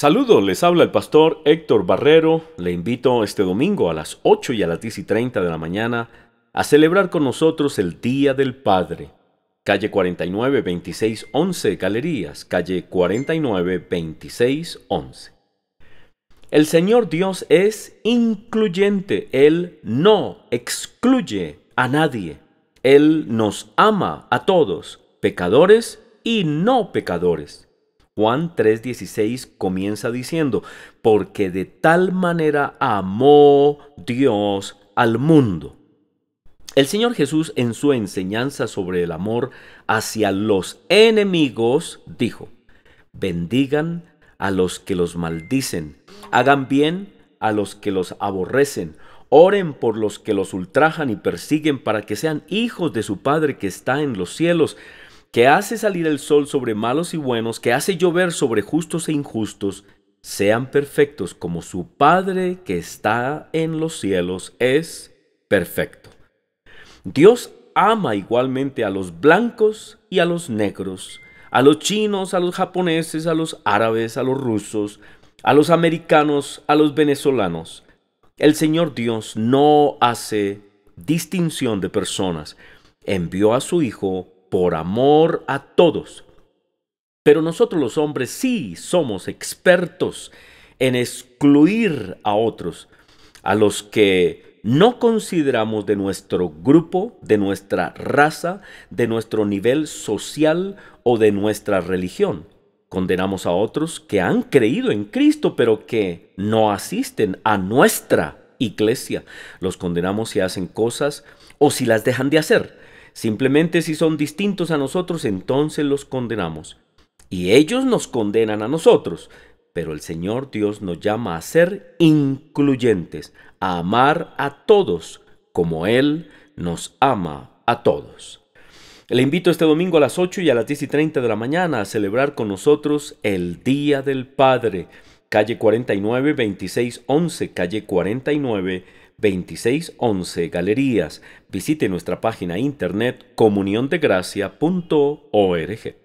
Saludos, les habla el pastor Héctor Barrero. Le invito este domingo a las 8 y a las 10 y 30 de la mañana a celebrar con nosotros el Día del Padre. Calle 49 26 11 Galerías, calle 49 26 11. El Señor Dios es incluyente, Él no excluye a nadie. Él nos ama a todos, pecadores y no pecadores. Juan 3:16 comienza diciendo, porque de tal manera amó Dios al mundo. El Señor Jesús en su enseñanza sobre el amor hacia los enemigos dijo, bendigan a los que los maldicen, hagan bien a los que los aborrecen, Oren por los que los ultrajan y persiguen para que sean hijos de su Padre que está en los cielos, que hace salir el sol sobre malos y buenos, que hace llover sobre justos e injustos, sean perfectos como su Padre que está en los cielos es perfecto. Dios ama igualmente a los blancos y a los negros, a los chinos, a los japoneses, a los árabes, a los rusos, a los americanos, a los venezolanos. El Señor Dios no hace distinción de personas. Envió a su Hijo por amor a todos. Pero nosotros los hombres sí somos expertos en excluir a otros, a los que no consideramos de nuestro grupo, de nuestra raza, de nuestro nivel social o de nuestra religión. Condenamos a otros que han creído en Cristo pero que no asisten a nuestra iglesia. Los condenamos si hacen cosas o si las dejan de hacer. Simplemente si son distintos a nosotros, entonces los condenamos. Y ellos nos condenan a nosotros. Pero el Señor Dios nos llama a ser incluyentes, a amar a todos como Él nos ama a todos. Le invito este domingo a las 8 y a las 10 y 30 de la mañana a celebrar con nosotros el Día del Padre calle 49 2611, calle 49 2611 Galerías. Visite nuestra página internet comuniondegracia.org.